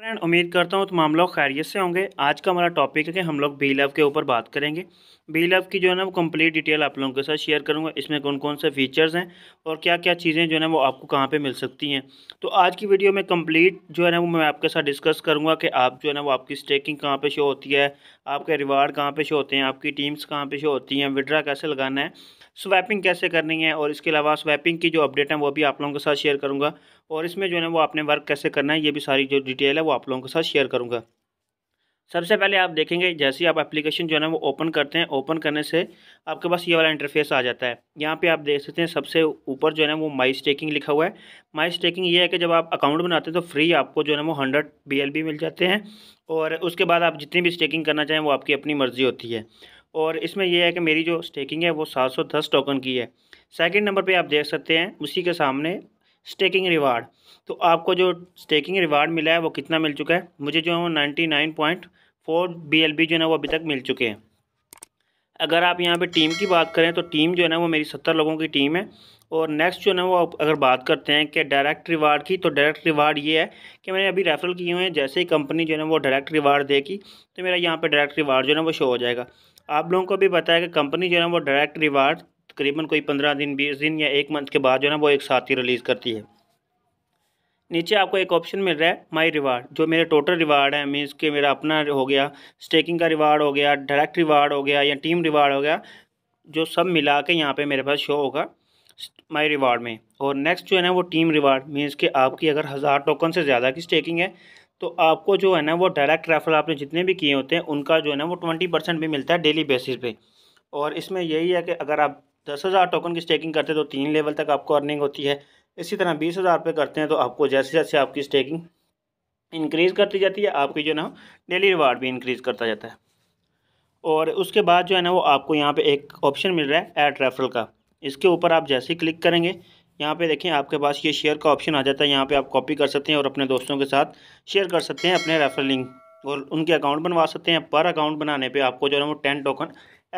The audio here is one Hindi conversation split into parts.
फ्रेंड उम्मीद करता हूँ तमाम लोग खैरियत से होंगे आज का हमारा टॉपिक है कि हम लोग बी लव के ऊपर बात करेंगे बी लव की जो है ना वो कंप्लीट डिटेल आप लोगों के साथ शेयर करूँगा इसमें कौन कौन से फीचर्स हैं और क्या क्या चीज़ें जो है ना वो आपको कहाँ पे मिल सकती हैं तो आज की वीडियो में कंप्लीट जो है ना वो मैं आपके साथ डिस्कस करूँगा कि आप जो है ना वो आपकी स्टेकिंग कहाँ पर शो होती है आपके रिवार्ड कहाँ पर शो होते हैं आपकी टीम्स कहाँ पर शो होती हैं विड्रा कैसे लगाना है स्वैपिंग कैसे करनी है और इसके अलावा स्वैपिंग की जो अपडेट है वो भी आप लोगों के साथ शेयर करूँगा और इसमें जो है ना वो आपने वर्क कैसे करना है ये भी सारी जो डिटेल है वो आप लोगों के साथ शेयर करूँगा सबसे पहले आप देखेंगे जैसे ही आप एप्लीकेशन जो है ना वो ओपन करते हैं ओपन करने से आपके पास ये वाला इंटरफेस आ जाता है यहाँ पे आप देख सकते हैं सबसे ऊपर जो है ना वो माई स्टेकिंग लिखा हुआ है माई स्टेकिंग ये है कि जब आप अकाउंट बनाते हैं तो फ्री आपको जो है ना वो हंड्रेड बी मिल जाते हैं और उसके बाद आप जितनी भी स्टेकिंग करना चाहें वो आपकी अपनी मर्ज़ी होती है और इसमें यह है कि मेरी जो स्टेकिंग है वो सात सौ दस टोकन की है सेकंड नंबर पे आप देख सकते हैं उसी के सामने स्टेकिंग रिवार्ड तो आपको जो स्टेकिंग रिवार्ड मिला है वो कितना मिल चुका है मुझे जो है वो ninety nine point four B L B जो है ना वो अभी तक मिल चुके हैं अगर आप यहाँ पे टीम की बात करें तो टीम जो है ना वो मेरी सत्तर लोगों की टीम है और नेक्स्ट जो है ना वो अगर बात करते हैं कि डायरेक्ट रिवार्ड की तो डायरेक्ट रिवार्ड ये है कि मैंने अभी रेफरल किए हुए हैं जैसे ही कंपनी जो है ना वो डायरेक्ट रिवार्ड देगी तो मेरा यहाँ पे डायरेक्ट रिवार्ड जो है ना वो शो हो जाएगा आप लोगों को भी पता है कि कंपनी जो है ना वो डायरेक्ट रिवार्ड तकरीबन कोई पंद्रह दिन बीस दिन या एक मंथ के बाद जो है ना वो एक साथ ही रिलीज़ करती है नीचे आपको एक ऑप्शन मिल रहा है माई रिवार्ड जो मेरे टोटल रिवार्ड है मीन्स के मेरा अपना हो गया स्टेकिंग का रिवार्ड हो गया डायरेक्ट रिवार्ड हो गया या टीम रिवार्ड हो गया जो सब मिला के यहाँ पे मेरे पास शो होगा माई रिवार्ड में और नेक्स्ट जो है ना वो टीम रिवार्ड मीन्स कि आपकी अगर हज़ार टोकन से ज़्यादा की स्टेकिंग है तो आपको जो है ना वो डायरेक्ट रेफर आपने जितने भी किए होते हैं उनका जो है ना वो ट्वेंटी परसेंट भी मिलता है डेली बेसिस पे और इसमें यही है कि अगर आप दस हज़ार टोकन की स्टेकिंग करते हैं तो तीन लेवल तक आपको अर्निंग होती है इसी तरह बीस हज़ार रुपये करते हैं तो आपको जैसे जैसे आपकी स्टेकिंग इंक्रीज़ करती जाती है आपकी जो है ना डेली रिवार्ड भी इंक्रीज़ करता जाता है और उसके बाद जो है ना वो आपको यहाँ पर एक ऑप्शन मिल रहा है एड रेफरल का इसके ऊपर आप जैसे ही क्लिक करेंगे यहाँ पे देखें आपके पास ये शेयर का ऑप्शन आ जाता है यहाँ पे आप कॉपी कर सकते हैं और अपने दोस्तों के साथ शेयर कर सकते हैं अपने रेफर लिंक और उनके अकाउंट बनवा सकते हैं पर अकाउंट बनाने पे आपको जो है वो ten token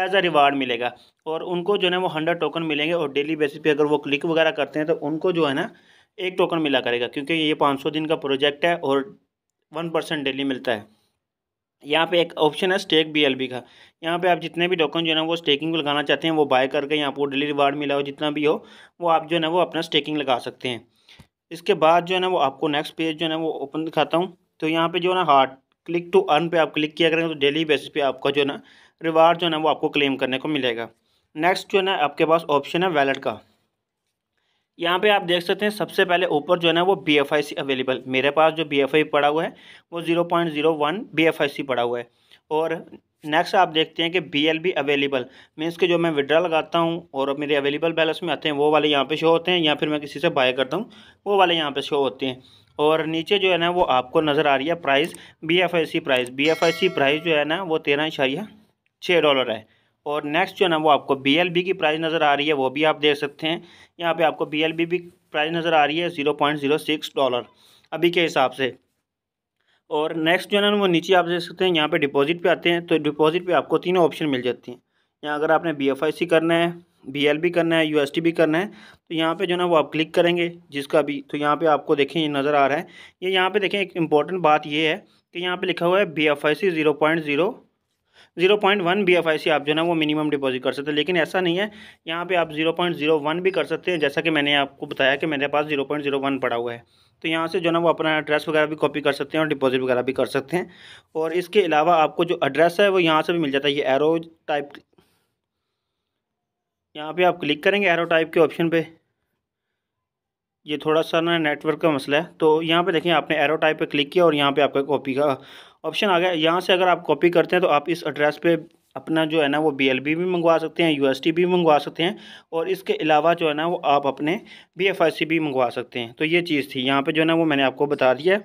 as a reward मिलेगा और उनको जो है वो हंड्रेड टोकन मिलेंगे और डेली बेसिस पर अगर वो क्लिक वगैरह करते हैं तो उनको जो है ना एक टोकन मिला करेगा क्योंकि ये पाँच सौ दिन का प्रोजेक्ट है और वन परसेंट डेली मिलता है यहाँ पे एक ऑप्शन है स्टेक बीएलबी का यहाँ पे आप जितने भी टोकन जो है ना वो स्टेकिंग लगाना चाहते हैं वो बाय करके यहाँ पर डेली रिवार्ड मिला हो जितना भी हो वो आप जो है ना वो अपना स्टेकिंग लगा सकते हैं इसके बाद जो है ना वो आपको नेक्स्ट पेज जो है ना वो ओपन दिखाता हूँ तो यहाँ पे जो है ना हार्ट क्लिक टू अर्न पे आप क्लिक किया करेंगे तो डेली बेसिस पे आपका जो है ना रिवार्ड जो है ना वो आपको क्लेम करने को मिलेगा नेक्स्ट जो है ना आपके पास ऑप्शन है वैलेट का यहाँ पे आप देख सकते हैं सबसे पहले ऊपर जो है ना वो B F I C available मेरे पास जो बी एफ आई पड़ा हुआ है वो zero point zero one B F I C पड़ा हुआ है और नेक्स्ट आप देखते हैं कि B L B available means के जो मैं विड्रा लगाता हूँ और मेरे अवेलेबल बैलेंस में आते हैं वो वाले यहाँ पे शो होते हैं या फिर मैं किसी से बाय करता हूँ वो वाले यहाँ पे शो होते हैं और नीचे जो है ना वो आपको नज़र आ रही है price B F I C price B F I C price जो है ना वो तेरह इशारिया छः डॉलर है और नेक्स्ट जो है ना वो आपको बी की प्राइस नज़र आ रही है वो भी आप देख सकते हैं यहाँ पे आपको बी भी प्राइस नज़र आ रही है zero point zero six dollar अभी के हिसाब से और नेक्स्ट जो है ना वो नीचे आप देख सकते हैं यहाँ पे डिपॉजिट पे आते हैं तो डिपॉजिट पे आपको तीनों ऑप्शन मिल जाती हैं यहाँ अगर आपने बी एफ आई सी करना है बी एल बी करना है यू एस टी भी करना है तो यहाँ पे जो ना वो आप क्लिक करेंगे जिसका भी तो यहाँ पे आपको देखें ये नज़र आ रहा है ये यहाँ पे देखें एक इम्पॉर्टेंट बात ये है कि यहाँ पे लिखा हुआ है B F I C zero point zero zero point one B F I C आप जो है ना वो मिनिमम डिपॉजिट कर सकते हैं लेकिन ऐसा नहीं है यहाँ पे आप जीरो पॉइंट जीरो वन भी कर सकते हैं जैसा कि मैंने आपको बताया कि मेरे पास जीरो पॉइंट जीरो वन पड़ा हुआ है तो यहाँ से जो है ना वो अपना एड्रेस वगैरह भी कॉपी कर सकते हैं और डिपॉजिट वगैरह भी कर सकते हैं और इसके अलावा आपको जो एड्रेस है वो यहाँ से भी मिल जाता है ये एरो टाइप यहाँ पर आप क्लिक करेंगे एरो टाइप के ऑप्शन पर ये थोड़ा सा ना नेटवर्क का मसला है तो यहाँ पे देखें आपने एरो टाइप पे क्लिक किया और यहाँ पे आपका कॉपी का ऑप्शन आ गया यहाँ से अगर आप कॉपी करते हैं तो आप इस एड्रेस पे अपना जो है ना वो बीएलबी भी मंगवा सकते हैं यूएसटी भी मंगवा सकते हैं और इसके अलावा जो है ना वो आप अपने बीएफआईसी भी मंगवा सकते हैं तो ये चीज़ थी यहाँ पे जो है ना वो मैंने आपको बता दिया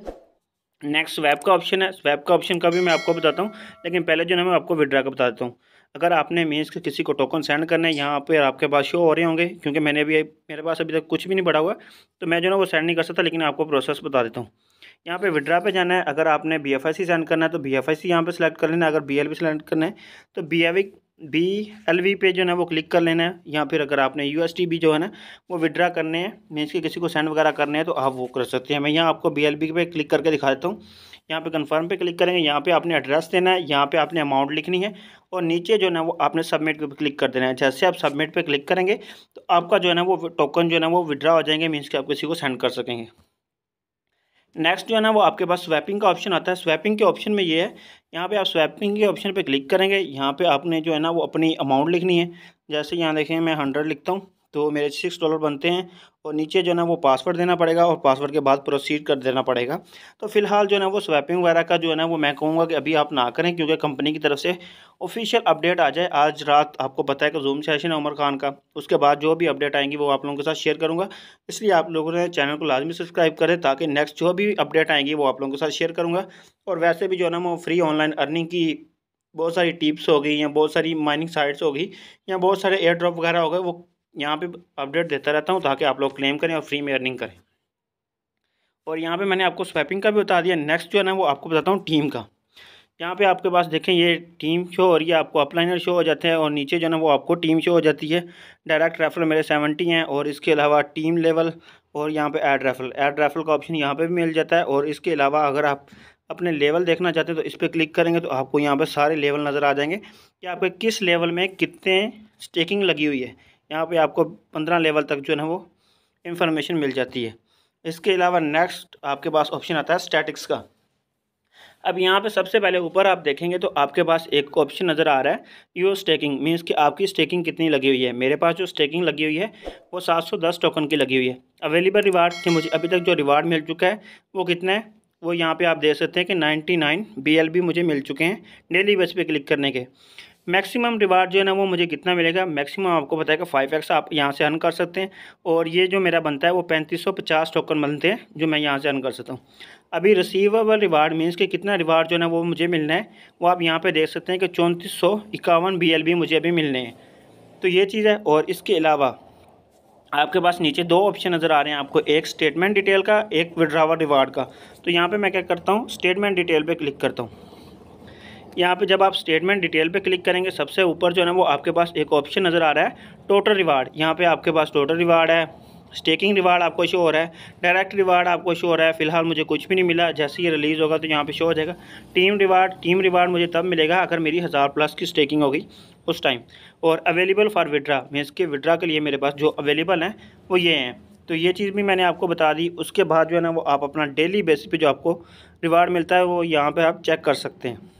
नेक्स्ट स्वैप का ऑप्शन है स्वैप का ऑप्शन का भी मैं आपको बताता हूँ लेकिन पहले जो है ना मैं आपको विड्रा का बता देता हूँ अगर आपने मीन्स के किसी को टोकन सेंड करना है यहाँ पर आपके पास शो हो रहे होंगे क्योंकि मैंने अभी मेरे पास अभी तक कुछ भी नहीं बढ़ा हुआ तो मैं जो है ना वो सेंड नहीं कर सकता लेकिन आपको प्रोसेस बता देता हूँ यहाँ पे विड्रा पे जाना है अगर आपने B F I C send करना है तो बी एफ आई सी यहाँ पर सिलेक्ट कर लेना है अगर बी एल वी सेलेक्ट करना है तो बी एव बी एल वी पे जो है ना वो क्लिक कर लेना है या फिर अगर आपने यू एस टी भी जो है ना वो विड्रा करने हैं मीन्स कि किसी को सेंड वगैरह करने हैं तो आप वो कर सकते हैं मैं यहाँ आपको बी एल बी पे क्लिक करके दिखा देता हूँ यहाँ पे कंफर्म पे क्लिक करेंगे यहाँ पे आपने एड्रेस देना है यहाँ पे आपने अमाउंट लिखनी है और नीचे जो है ना वो आपने सबमिट पे क्लिक कर देना है जैसे आप सबमिट पे क्लिक करेंगे तो आपका जो है ना वो टोकन जो है ना वो विड्रा हो जाएंगे मीन्स कि आप किसी को सेंड कर सकेंगे नेक्स्ट जो है ना वो आपके पास स्वैपिंग का ऑप्शन आता है स्वैपिंग के ऑप्शन में ये है यहाँ पे आप स्वैपिंग के ऑप्शन पे क्लिक करेंगे यहाँ पे आपने जो है ना वो अपनी अमाउंट लिखनी है जैसे यहाँ देखें मैं हंड्रेड लिखता हूँ तो मेरे सिक्स डॉलर बनते हैं और नीचे जो है ना वो पासवर्ड देना पड़ेगा और पासवर्ड के बाद प्रोसीड कर देना पड़ेगा तो फिलहाल जो है वो स्वैपिंग वगैरह का जो है ना वो मैं कहूँगा कि अभी आप ना करें क्योंकि कंपनी की तरफ से ऑफिशियल अपडेट आ जाए आज रात आपको पता है कि जूम सेशन है उमर खान का उसके बाद जो भी अपडेट आएंगी वो आप लोगों के साथ शेयर करूँगा इसलिए आप लोगों ने चैनल को लाजमी सब्सक्राइब करें ताकि नेक्स्ट जो भी अपडेट आएंगी वो आप लोगों के साथ शेयर करूँगा और वैसे भी जो है ना वो फ्री ऑनलाइन अर्निंग की बहुत सारी टिप्स हो गई या बहुत सारी माइनिंग साइट्स हो गई या बहुत सारे एयर ड्रॉप वगैरह हो गए वो यहाँ पे अपडेट देता रहता हूँ ताकि आप लोग क्लेम करें और फ्री में अर्निंग करें और यहाँ पे मैंने आपको स्वैपिंग का भी बता दिया नेक्स्ट जो है ना वो आपको बताता हूँ टीम का यहाँ पे आपके पास देखें ये टीम शो और ये आपको अपलाइनर शो हो जाते हैं और नीचे जो है ना वो आपको टीम शो हो जाती है डायरेक्ट रेफरल मेरे सेवेंटी हैं और इसके अलावा टीम लेवल और यहाँ पर एड रेफरल एड रेफरल का ऑप्शन यहाँ पर भी मिल जाता है और इसके अलावा अगर आप अपने लेवल देखना चाहते हैं तो इस पर क्लिक करेंगे तो आपको यहाँ पर सारे लेवल नज़र आ जाएंगे कि आपके किस लेवल में कितने स्टेकिंग लगी हुई है यहाँ पे आपको पंद्रह लेवल तक जो है वो इंफॉर्मेशन मिल जाती है इसके अलावा नेक्स्ट आपके पास ऑप्शन आता है स्टैटिक्स का अब यहाँ पे सबसे पहले ऊपर आप देखेंगे तो आपके पास एक ऑप्शन नज़र आ रहा है यो स्टेकिंग मीन्स कि आपकी स्टेकिंग कितनी लगी हुई है मेरे पास जो स्टेकिंग लगी हुई है वो 710 टोकन की लगी हुई है अवेलेबल रिवार्ड कि मुझे अभी तक जो रिवार्ड मिल चुका है वो कितना है वो यहाँ पे आप देख सकते हैं कि 99 बीएलबी मुझे मिल चुके हैं डेली बेस पे क्लिक करने के मैक्सिमम रिवार्ड जो है ना वो मुझे कितना मिलेगा मैक्सिमम आपको बताएगा फाइव एक्स आप यहाँ से अर्न कर सकते हैं और ये जो मेरा बनता है वो पैंतीस सौ पचास टोकन बनते हैं जो मैं यहाँ से अर्न कर सकता हूँ अभी रिसीवेबल रिवार्ड मीन्स कि कितना रिवार्ड जो है ना वो मुझे मिलना है वो आप यहाँ पर देख सकते हैं कि चौंतीस सौ इक्यावन बी एल बी मुझे अभी मिलने हैं तो ये चीज़ है और इसके अलावा आपके पास नीचे दो ऑप्शन नज़र आ रहे हैं आपको एक स्टेटमेंट डिटेल का एक विड्रावल रिवार्ड का तो यहाँ पर मैं क्या करता हूँ स्टेटमेंट डिटेल पर क्लिक करता हूँ यहाँ पे जब आप स्टेटमेंट डिटेल पे क्लिक करेंगे सबसे ऊपर जो है ना वो आपके पास एक ऑप्शन नज़र आ रहा है टोटल रिवार्ड यहाँ पे आपके पास टोटल रिवार्ड है स्टेकिंग रिवार्ड आपको शो हो रहा है डायरेक्ट रिवार्ड आपको शो हो रहा है फिलहाल मुझे कुछ भी नहीं मिला जैसे ये रिलीज़ होगा तो यहाँ पर शो हो जाएगा टीम रिवार्ड टीम रिवार्ड मुझे तब मिलेगा अगर मेरी हज़ार प्लस की स्टेकिंग होगी उस टाइम और अवेलेबल फॉर विड्रा मीन्स के विड्रा के लिए मेरे पास जो अवेलेबल हैं वो ये हैं तो ये चीज़ भी मैंने आपको बता दी उसके बाद जो है ना वो आप अपना डेली बेसिस पे जो आपको रिवार्ड मिलता है वो यहाँ पे आप चेक कर सकते हैं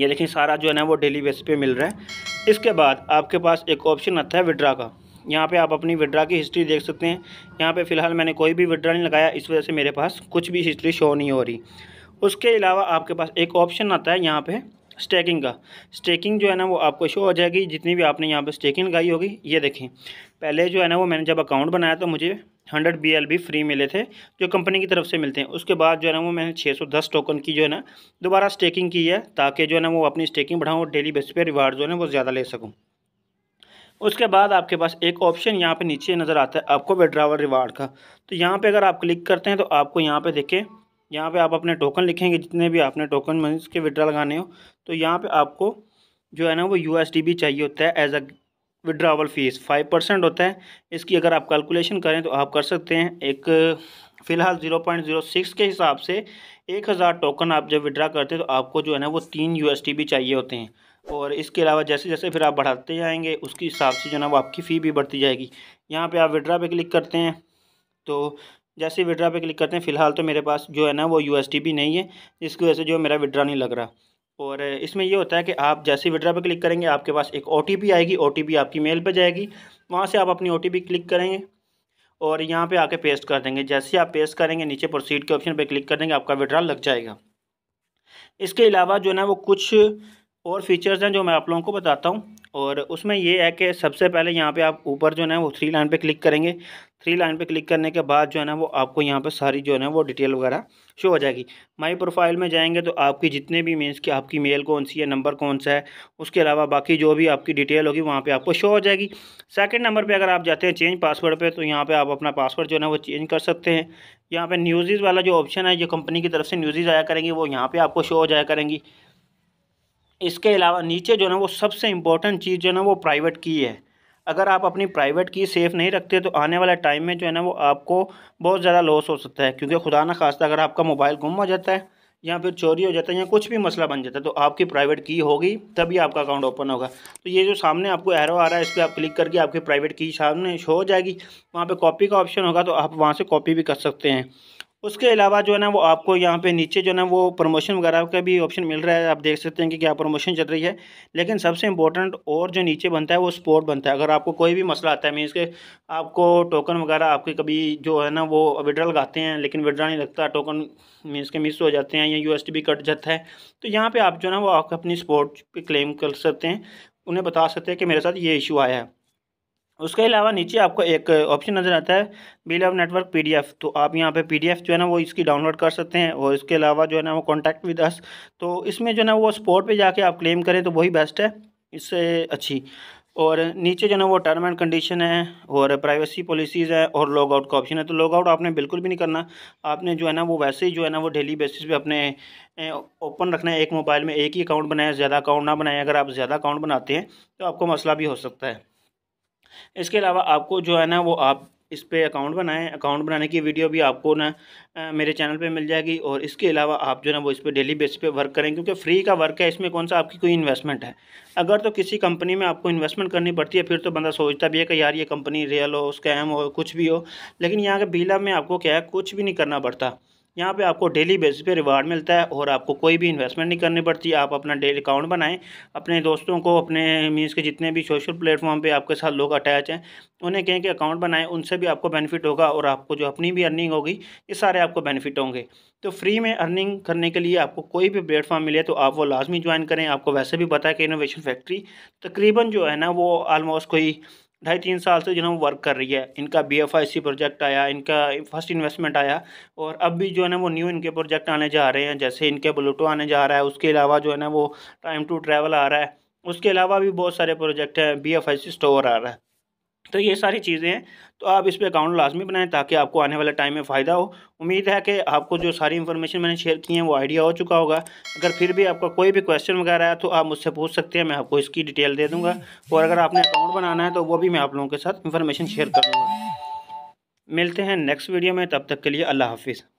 ये देखिए सारा जो है ना वो डेली बेस पे मिल रहा है इसके बाद आपके पास एक ऑप्शन आता है विड्रा का यहाँ पे आप अपनी विड्रा की हिस्ट्री देख सकते हैं यहाँ पे फ़िलहाल मैंने कोई भी विड्रा नहीं लगाया इस वजह से मेरे पास कुछ भी हिस्ट्री शो नहीं हो रही उसके अलावा आपके पास एक ऑप्शन आता है यहाँ पे स्टेकिंग का स्टेकिंग जो है ना वो आपको शो हो जाएगी जितनी भी आपने यहाँ पर स्टेकिंग लगाई होगी ये देखें पहले जो है ना वो मैंने जब अकाउंट बनाया तो मुझे हंड्रेड बी एल भी फ्री मिले थे जो कंपनी की तरफ से मिलते हैं उसके बाद जो है ना वो मैंने छः सौ दस टोकन की जो है ना दोबारा स्टेकिंग की है ताकि जो है ना वो अपनी स्टेकिंग बढ़ाऊँ और डेली बेसिस पे रिवार्ड जो है ना वो ज़्यादा ले सकूँ उसके बाद आपके पास एक ऑप्शन यहाँ पे नीचे नज़र आता है आपको विड्रावल रिवार्ड का तो यहाँ पर अगर आप क्लिक करते हैं तो आपको यहाँ पर देखें यहाँ पर आप अपने टोकन लिखेंगे जितने भी आपने टोकन मीन्स के विड्रा लगाने हो तो यहाँ पर आपको जो है ना वो यू चाहिए होता है as a withdrawal fees five percent होता है इसकी अगर आप कैलकुलेशन करें तो आप कर सकते हैं एक फ़िलहाल ज़ीरो पॉइंट ज़ीरो सिक्स के हिसाब से एक हज़ार टोकन आप जब विड्रा करते हैं तो आपको जो है ना वो तीन यू भी चाहिए होते हैं और इसके अलावा जैसे जैसे फिर आप बढ़ाते जाएंगे उसके हिसाब से जो है ना वो आपकी फ़ी भी बढ़ती जाएगी यहाँ पर आप विड्रा पे क्लिक करते हैं तो जैसे विड्रा पे क्लिक करते हैं फ़िलहाल तो मेरे पास जो है ना वो यू भी नहीं है जिसकी वजह से जो मेरा विड्रा नहीं लग रहा और इसमें ये होता है कि आप जैसे विड्रा पे क्लिक करेंगे आपके पास एक ओ आएगी ओ आपकी मेल पर जाएगी वहाँ से आप अपनी ओ क्लिक करेंगे और यहाँ पे आके पेस्ट कर देंगे जैसे आप पेस्ट करेंगे नीचे प्रोसीड के ऑप्शन पे क्लिक कर देंगे आपका विड्रा लग जाएगा इसके अलावा जो है ना वो कुछ और फीचर्स हैं जो मैं आप लोगों को बताता हूँ और उसमें ये है कि सबसे पहले यहाँ पे आप ऊपर जो है वो थ्री लाइन पे क्लिक करेंगे थ्री लाइन पे क्लिक करने के बाद जो है ना वो आपको यहाँ पे सारी जो है ना वो डिटेल वगैरह शो हो जाएगी माय प्रोफाइल में जाएंगे तो आपकी जितने भी मीन्स की आपकी मेल कौन सी है नंबर कौन सा है उसके अलावा बाकी जो भी आपकी डिटेल होगी वहाँ पे आपको शो हो जाएगी सेकंड नंबर पे अगर आप जाते हैं चेंज पासवर्ड पे तो यहाँ पे आप अपना पासवर्ड जो है ना वो चेंज कर सकते हैं यहाँ पर न्यूज़ वाला जो ऑप्शन है जो कंपनी की तरफ से न्यूज़ आया करेंगी वो यहाँ पर आपको शो हो जाया करेंगी इसके अलावा नीचे जो है ना वो सबसे इंपॉर्टेंट चीज़ जो है ना वो प्राइवेट की है अगर आप अपनी प्राइवेट की सेफ़ नहीं रखते तो आने वाले टाइम में जो है ना वो आपको बहुत ज़्यादा लॉस हो सकता है क्योंकि खुदा ना खास्ता अगर आपका मोबाइल गुम हो जाता है या फिर चोरी हो जाता है या कुछ भी मसला बन जाता है तो आपकी प्राइवेट की होगी तभी आपका अकाउंट ओपन होगा तो ये जो सामने आपको एरो आ रहा है इस पर आप क्लिक करके आपकी प्राइवेट की सामने शो हो जाएगी वहाँ पे कॉपी का ऑप्शन होगा तो आप वहाँ से कॉपी भी कर सकते हैं उसके अलावा जो है ना वो आपको यहाँ पे नीचे जो है ना वो प्रमोशन वगैरह का भी ऑप्शन मिल रहा है आप देख सकते हैं कि क्या प्रमोशन चल रही है लेकिन सबसे इंपॉर्टेंट और जो नीचे बनता है वो स्पोर्ट बनता है अगर आपको कोई भी मसला आता है मीन्स के आपको टोकन वगैरह आपके कभी जो है ना वो विड्रा लगाते हैं लेकिन विड्रा नहीं लगता टोकन मीन्स के मिस हो जाते हैं या यू कट जाता है तो यहाँ पर आप जो है ना वो आप अपनी स्पोर्ट पर क्लेम कर सकते हैं उन्हें बता सकते हैं कि मेरे साथ ये इशू आया है उसके अलावा नीचे आपको एक ऑप्शन नज़र आता है बिल ऑफ नेटवर्क पीडीएफ तो आप यहाँ पे पीडीएफ जो है ना वो इसकी डाउनलोड कर सकते हैं और इसके अलावा जो है ना वो कॉन्टैक्ट विद अस तो इसमें जो है ना वो स्पॉट पे जाके आप क्लेम करें तो वही बेस्ट है इससे अच्छी और नीचे जो है ना वो टर्म एंड कंडीशन है और प्राइवेसी पॉलिसीज़ है और लॉग आउट का ऑप्शन है तो लॉग आउट आपने बिल्कुल भी नहीं करना आपने जो है ना वो वैसे ही जो है ना वो डेली बेसिस पे अपने ओपन रखना है एक मोबाइल में एक ही अकाउंट बनाया ज़्यादा अकाउंट ना बनाए अगर आप ज़्यादा अकाउंट बनाते हैं तो आपको मसला भी हो सकता है इसके अलावा आपको जो है ना वो आप इस पर अकाउंट बनाएं अकाउंट बनाने की वीडियो भी आपको ना मेरे चैनल पे मिल जाएगी और इसके अलावा आप जो है ना वो इस पर डेली बेस पे वर्क करें क्योंकि फ्री का वर्क है इसमें कौन सा आपकी कोई इन्वेस्टमेंट है अगर तो किसी कंपनी में आपको इन्वेस्टमेंट करनी पड़ती है फिर तो बंदा सोचता भी है कि यार ये कंपनी रियल हो स्कैम हो कुछ भी हो लेकिन यहाँ के बीला में आपको क्या है कुछ भी नहीं करना पड़ता यहाँ पे आपको डेली बेसिस पे रिवार्ड मिलता है और आपको कोई भी इन्वेस्टमेंट नहीं करनी पड़ती आप अपना डेली अकाउंट बनाएं अपने दोस्तों को अपने मीन्स के जितने भी सोशल प्लेटफॉर्म पे आपके साथ लोग अटैच हैं उन्हें कहें कि अकाउंट बनाएं उनसे भी आपको बेनिफिट होगा और आपको जो अपनी भी अर्निंग होगी ये सारे आपको बेनिफिट होंगे तो फ्री में अर्निंग करने के लिए आपको कोई भी प्लेटफॉर्म मिले तो आप वो लाजमी ज्वाइन करें आपको वैसे भी पता है कि इनोवेशन फैक्ट्री तकरीबन जो है ना वो आलमोस्ट कोई ढाई तीन साल से जो है वो वर्क कर रही है इनका B F I C project आया इनका फर्स्ट इन्वेस्टमेंट आया और अब भी जो है ना वो न्यू इनके प्रोजेक्ट आने जा रहे हैं जैसे इनके ब्लूटो आने जा रहा है उसके अलावा जो है ना वो टाइम टू ट्रैवल आ रहा है उसके अलावा भी बहुत सारे प्रोजेक्ट हैं B F I C store आ रहा है तो ये सारी चीज़ें हैं तो आप इस पर अकाउंट लाजमी बनाएं ताकि आपको आने वाले टाइम में फ़ायदा हो उम्मीद है कि आपको जो सारी इन्फॉर्मेशन मैंने शेयर की है वो आइडिया हो चुका होगा अगर फिर भी आपका कोई भी क्वेश्चन वगैरह है तो आप मुझसे पूछ सकते हैं मैं आपको इसकी डिटेल दे दूँगा और अगर आपने अकाउंट बनाना है तो वो भी मैं आप लोगों के साथ इन्फॉर्मेशन शेयर कर दूँगा मिलते हैं नेक्स्ट वीडियो में तब तक के लिए अल्लाह हाफिज़